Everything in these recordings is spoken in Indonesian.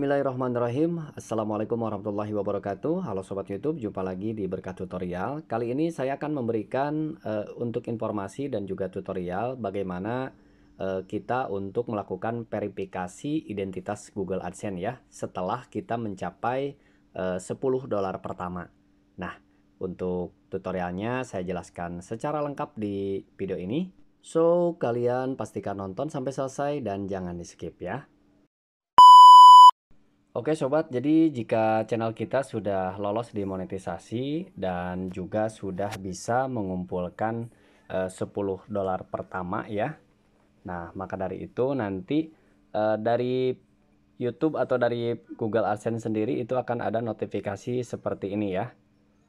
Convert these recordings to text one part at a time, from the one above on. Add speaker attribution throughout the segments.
Speaker 1: Bismillahirrahmanirrahim Assalamualaikum warahmatullahi wabarakatuh Halo Sobat Youtube, jumpa lagi di berkat Tutorial Kali ini saya akan memberikan uh, untuk informasi dan juga tutorial Bagaimana uh, kita untuk melakukan verifikasi identitas Google AdSense ya Setelah kita mencapai eh, uh, 10 dolar pertama Nah, untuk tutorialnya saya jelaskan secara lengkap di video ini So, kalian pastikan nonton sampai selesai dan jangan di skip ya Oke sobat, jadi jika channel kita sudah lolos dimonetisasi dan juga sudah bisa mengumpulkan eh, 10 dolar pertama ya. Nah, maka dari itu nanti eh, dari YouTube atau dari Google AdSense sendiri itu akan ada notifikasi seperti ini ya.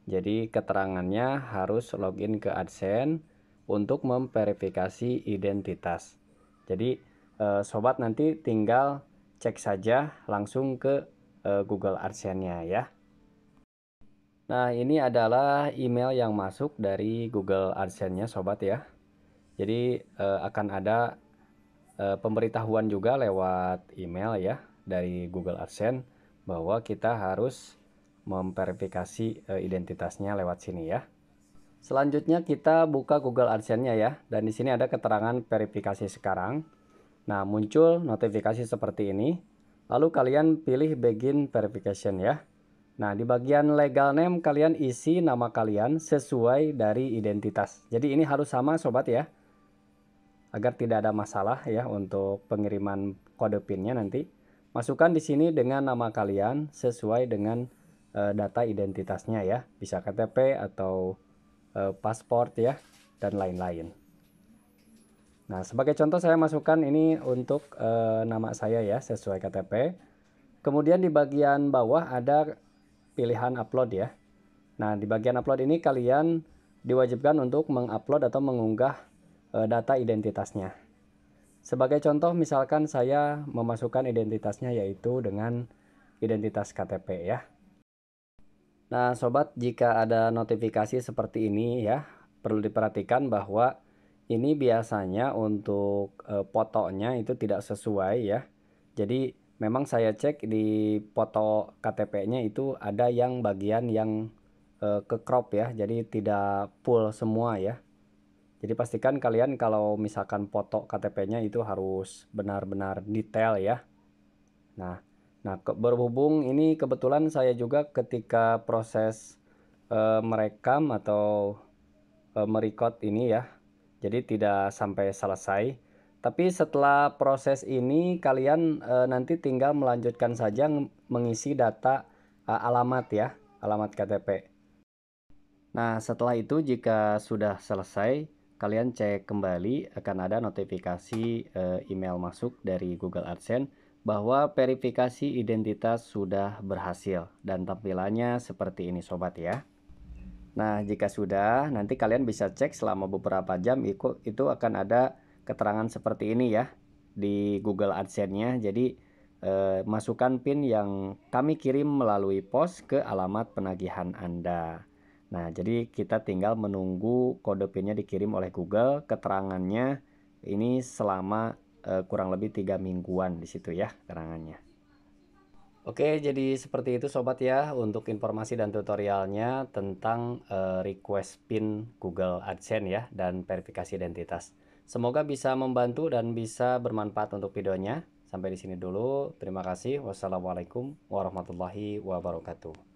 Speaker 1: Jadi keterangannya harus login ke AdSense untuk memverifikasi identitas. Jadi eh, sobat nanti tinggal cek saja langsung ke uh, Google AdSense-nya ya. Nah, ini adalah email yang masuk dari Google AdSense-nya sobat ya. Jadi uh, akan ada uh, pemberitahuan juga lewat email ya dari Google AdSense bahwa kita harus memverifikasi uh, identitasnya lewat sini ya. Selanjutnya kita buka Google AdSense-nya ya dan di sini ada keterangan verifikasi sekarang. Nah, muncul notifikasi seperti ini. Lalu kalian pilih begin verification ya. Nah, di bagian legal name kalian isi nama kalian sesuai dari identitas. Jadi ini harus sama sobat ya. Agar tidak ada masalah ya untuk pengiriman kode PIN-nya nanti. Masukkan di sini dengan nama kalian sesuai dengan e, data identitasnya ya. Bisa KTP atau e, pasport ya dan lain-lain. Nah, sebagai contoh saya masukkan ini untuk e, nama saya ya, sesuai KTP. Kemudian di bagian bawah ada pilihan upload ya. Nah, di bagian upload ini kalian diwajibkan untuk mengupload atau mengunggah e, data identitasnya. Sebagai contoh, misalkan saya memasukkan identitasnya yaitu dengan identitas KTP ya. Nah, sobat, jika ada notifikasi seperti ini ya, perlu diperhatikan bahwa ini biasanya untuk e, eh, fotonya itu tidak sesuai ya. Jadi memang saya cek di foto KTP-nya itu ada yang bagian yang e, eh, ke crop ya. Jadi tidak full semua ya. Jadi pastikan kalian kalau misalkan foto KTP-nya itu harus benar-benar detail ya. Nah, nah ke, berhubung ini kebetulan saya juga ketika proses e, merekam atau e, merecord ini ya, jadi tidak sampai selesai. Tapi setelah proses ini kalian e, nanti tinggal melanjutkan saja mengisi data e, alamat ya, alamat KTP. Nah, setelah itu jika sudah selesai, kalian cek kembali akan ada notifikasi e, email masuk dari Google AdSense bahwa verifikasi identitas sudah berhasil dan tampilannya seperti ini sobat ya. Nah, jika sudah, nanti kalian bisa cek selama beberapa jam itu, itu akan ada keterangan seperti ini ya di Google AdSense-nya. Jadi, eh, masukkan PIN yang kami kirim melalui pos ke alamat penagihan Anda. Nah, jadi kita tinggal menunggu kode PIN-nya dikirim oleh Google, keterangannya ini selama eh, kurang lebih tiga mingguan di situ ya keterangannya. Oke, jadi seperti itu sobat ya untuk informasi dan tutorialnya tentang uh, request pin Google AdSense ya dan verifikasi identitas. Semoga bisa membantu dan bisa bermanfaat untuk videonya. Sampai di sini dulu. Terima kasih. Wassalamualaikum warahmatullahi wabarakatuh.